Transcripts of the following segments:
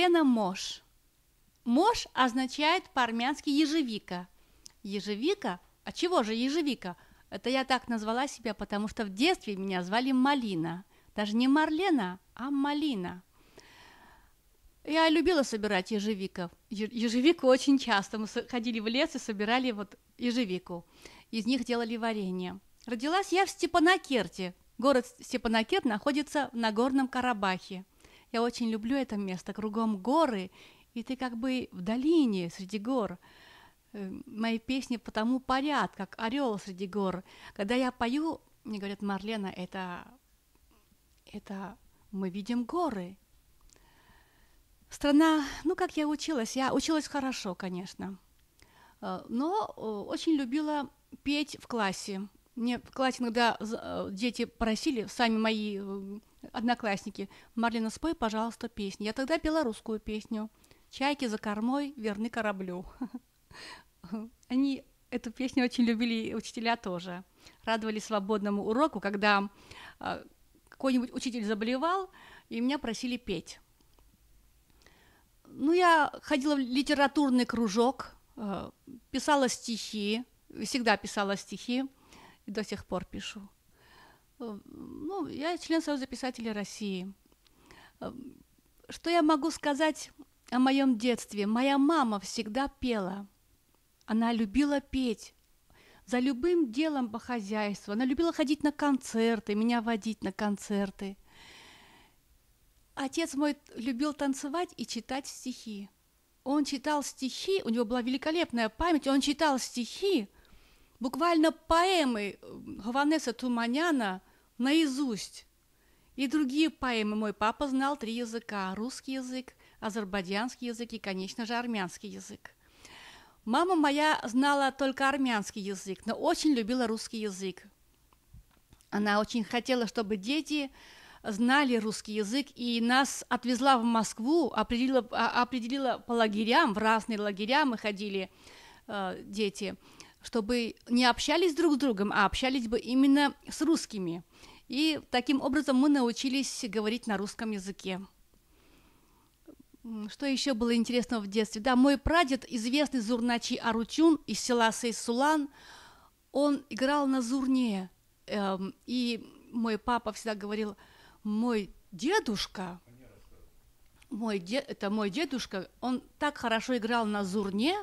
члена Мош Мож означает по-армянски ежевика. Ежевика? А чего же ежевика? Это я так назвала себя, потому что в детстве меня звали Малина. Даже не Марлена, а Малина. Я любила собирать ежевиков. Ежевику очень часто. Мы ходили в лес и собирали вот ежевику. Из них делали варенье. Родилась я в Степанакерте. Город Степанакерт находится в Нагорном Карабахе. Я очень люблю это место, кругом горы, и ты как бы в долине среди гор. Э, мои песни потому парят, как орел среди гор. Когда я пою, мне говорят, Марлена, это, это мы видим горы. Страна, ну как я училась, я училась хорошо, конечно, э, но э, очень любила петь в классе. Мне в классе иногда дети просили, сами мои одноклассники, Марлина, спой, пожалуйста, песню. Я тогда пела русскую песню «Чайки за кормой верны кораблю». Они эту песню очень любили учителя тоже. Радовались свободному уроку, когда а, какой-нибудь учитель заболевал, и меня просили петь. Ну, я ходила в литературный кружок, а, писала стихи, всегда писала стихи, и до сих пор пишу. Ну, я член Союза писателей России. Эм, что я могу сказать о моем детстве? Моя мама всегда пела. Она любила петь. За любым делом по хозяйству. Она любила ходить на концерты, меня водить на концерты. Отец мой любил танцевать и читать стихи. Он читал стихи, у него была великолепная память, он читал стихи, буквально поэмы э, Хованеса Туманяна – наизусть. И другие поэмы мой папа знал три языка – русский язык, азербайджанский язык и, конечно же, армянский язык. Мама моя знала только армянский язык, но очень любила русский язык. Она очень хотела, чтобы дети знали русский язык, и нас отвезла в Москву, определила, а, определила по лагерям, в разные лагеря мы ходили, э, дети, чтобы не общались друг с другом, а общались бы именно с русскими. И таким образом мы научились говорить на русском языке. Что еще было интересного в детстве? Да, мой прадед, известный зурначий Аручун из села Сейсулан, он играл на зурне. Эм, и мой папа всегда говорил, мой дедушка, мой де, это мой дедушка, он так хорошо играл на зурне,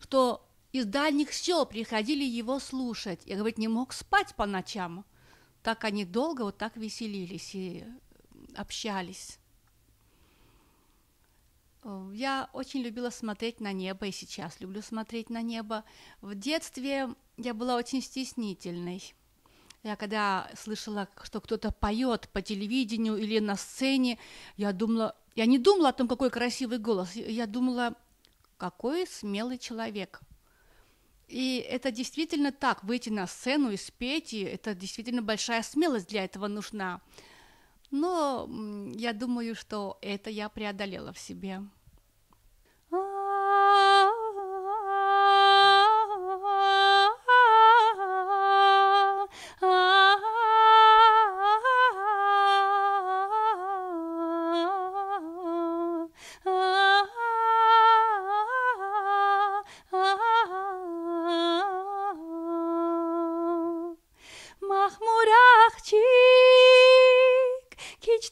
что из дальних сел приходили его слушать. Я, говорит, не мог спать по ночам. Так они долго вот так веселились и общались. Эм, я очень любила смотреть на небо и сейчас люблю смотреть на небо. В детстве я была очень стеснительной. Я когда слышала, что кто-то поет по телевидению или на сцене, я думала, я не думала о том, какой красивый голос, я думала, какой смелый человек. И это действительно так, выйти на сцену и спеть, и это действительно большая смелость для этого нужна. Но я думаю, что это я преодолела в себе.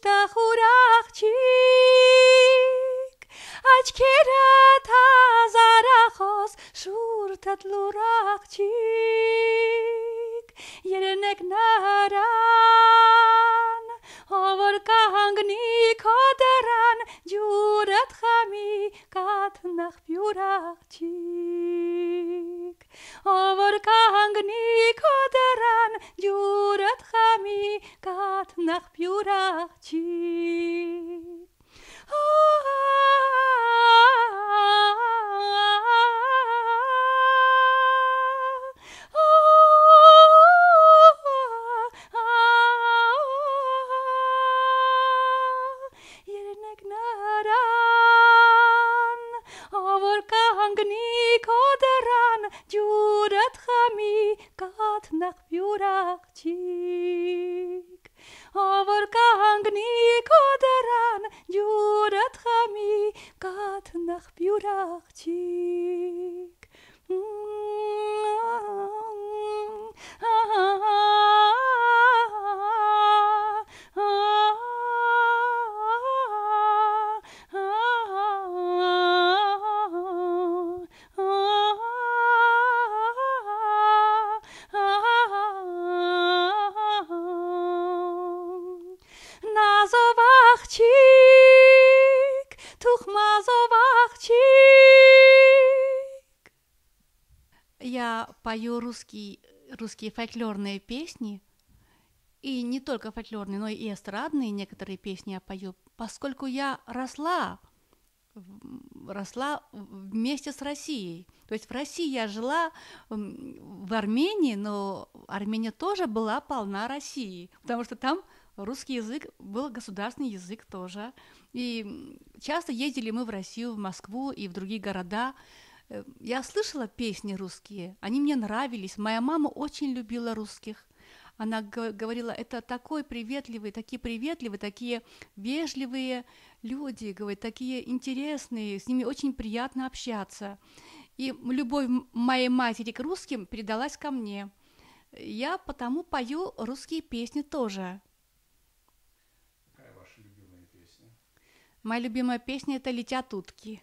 está jurado. пою русские, русские фольклорные песни, и не только фольклорные, но и эстрадные некоторые песни я пою, поскольку я росла, росла вместе с Россией. То есть в России я жила, в Армении, но Армения тоже была полна России, потому что там русский язык был государственный язык тоже. И часто ездили мы в Россию, в Москву и в другие города, я слышала песни русские, они мне нравились. Моя мама очень любила русских. Она говорила, это такой приветливый, такие приветливые, такие вежливые люди, говорит, такие интересные, с ними очень приятно общаться. И любовь моей матери к русским передалась ко мне. Я потому пою русские песни тоже. Какая ваша любимая песня? Моя любимая песня это «Летят утки».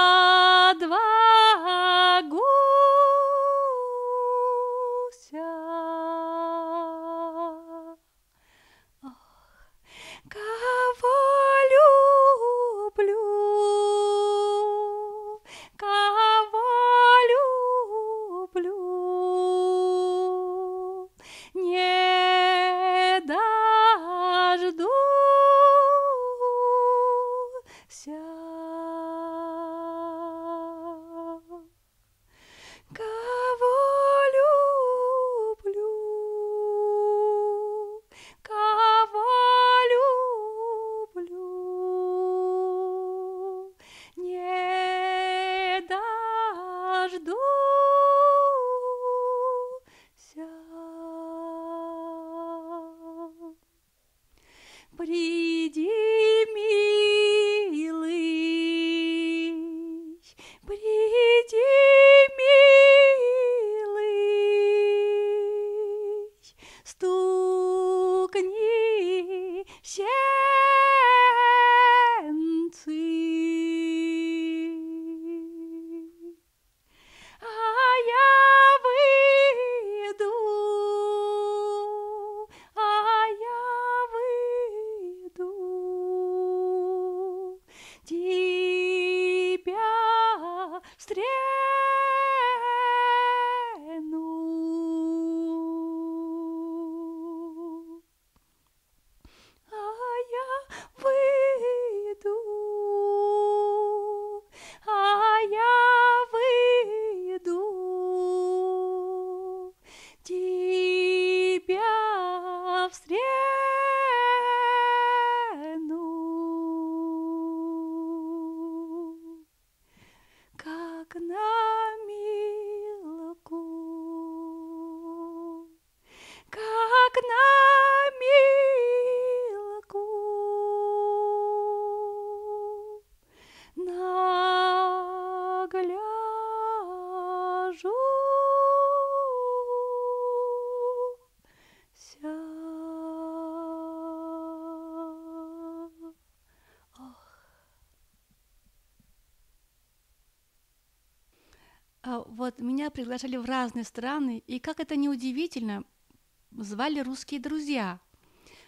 приглашали в разные страны, и, как это неудивительно, звали русские друзья.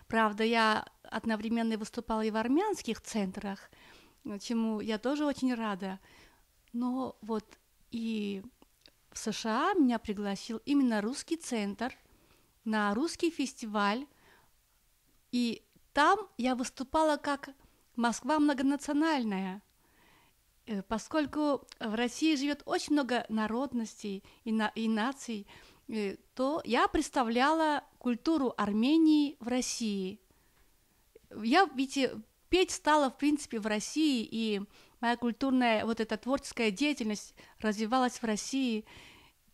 Правда, я одновременно выступала и в армянских центрах, чему я тоже очень рада. Но вот и в США меня пригласил именно русский центр на русский фестиваль, и там я выступала как Москва многонациональная – Э, поскольку в России живет очень много народностей и, на, и наций, э, то я представляла культуру Армении в России. Я, видите, петь стала, в принципе, в России, и моя культурная вот эта творческая деятельность развивалась в России.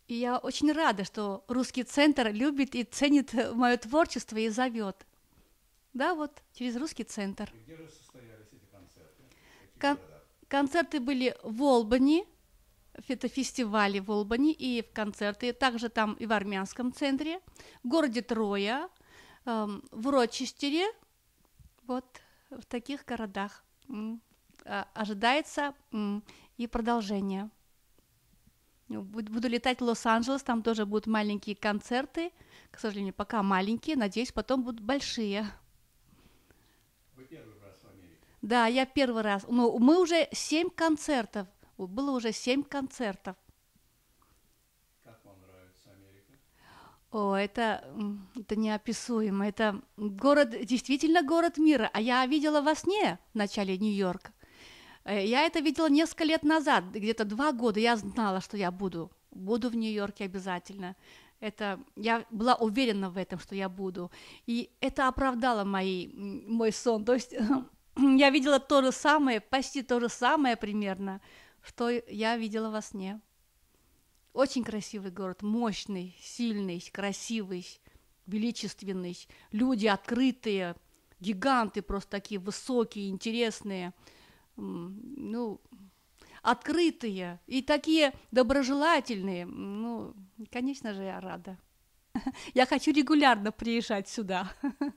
И я очень рада, что русский центр любит и ценит э, мое творчество и зовет. Да, вот через русский центр. И где же состоялись эти концерты? Кон- Концерты были в Олбани, это фестивали в Олбани и концерты, также там и в армянском центре, в городе Троя, эм, в Рочестере, вот в таких городах а, ожидается и продолжение. Ну, буду летать в Лос-Анджелес, там тоже будут маленькие концерты, к сожалению, пока маленькие, надеюсь, потом будут большие. Да, я первый раз. Ну, мы уже семь концертов. Было уже семь концертов. Как вам нравится Америка? О, это, это неописуемо. Это город, действительно город мира. А я видела во сне в начале Нью-Йорка. Э, я это видела несколько лет назад, где-то два года. Я знала, что я буду. Буду в Нью-Йорке обязательно. Это, я была уверена в этом, что я буду. И это оправдало мои, мой сон. То есть я видела то же самое, почти то же самое примерно, что я видела во сне. Очень красивый город, мощный, сильный, красивый, величественный. Люди открытые, гиганты просто такие высокие, интересные, ну, открытые и такие доброжелательные. Ну, конечно же, я рада. Я хочу регулярно приезжать сюда.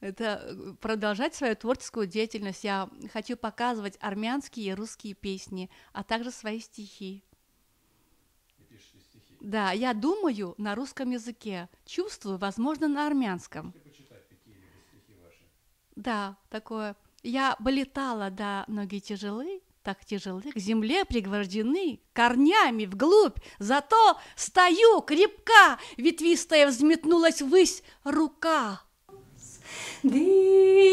это э, продолжать свою творческую деятельность. Я хочу показывать армянские и русские песни, а также свои стихи. стихи. Да, я думаю на русском языке, чувствую, возможно, на армянском. Да, такое. Я бы да, ноги тяжелы, так тяжелы, к земле пригвождены, корнями вглубь, зато стою крепка, ветвистая взметнулась ввысь рука. Di